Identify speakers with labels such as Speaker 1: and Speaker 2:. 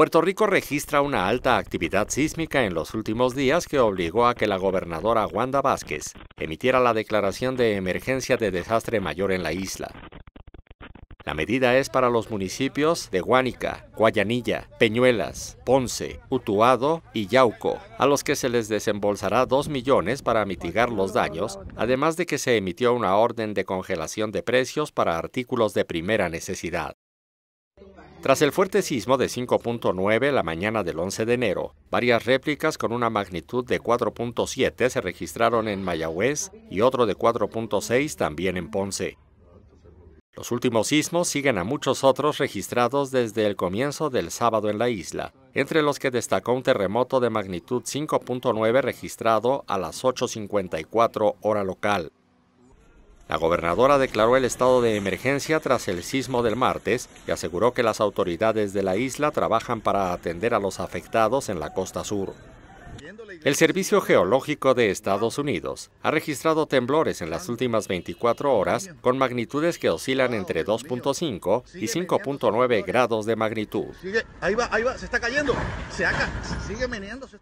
Speaker 1: Puerto Rico registra una alta actividad sísmica en los últimos días que obligó a que la gobernadora Wanda Vázquez emitiera la declaración de emergencia de desastre mayor en la isla. La medida es para los municipios de Guánica, Guayanilla, Peñuelas, Ponce, Utuado y Yauco, a los que se les desembolsará 2 millones para mitigar los daños, además de que se emitió una orden de congelación de precios para artículos de primera necesidad. Tras el fuerte sismo de 5.9 la mañana del 11 de enero, varias réplicas con una magnitud de 4.7 se registraron en Mayagüez y otro de 4.6 también en Ponce. Los últimos sismos siguen a muchos otros registrados desde el comienzo del sábado en la isla, entre los que destacó un terremoto de magnitud 5.9 registrado a las 8.54 hora local. La gobernadora declaró el estado de emergencia tras el sismo del martes y aseguró que las autoridades de la isla trabajan para atender a los afectados en la costa sur. El Servicio Geológico de Estados Unidos ha registrado temblores en las últimas 24 horas con magnitudes que oscilan entre 2.5 y 5.9 grados de magnitud. Ahí va, ahí va, se está cayendo. Se sigue meneándose.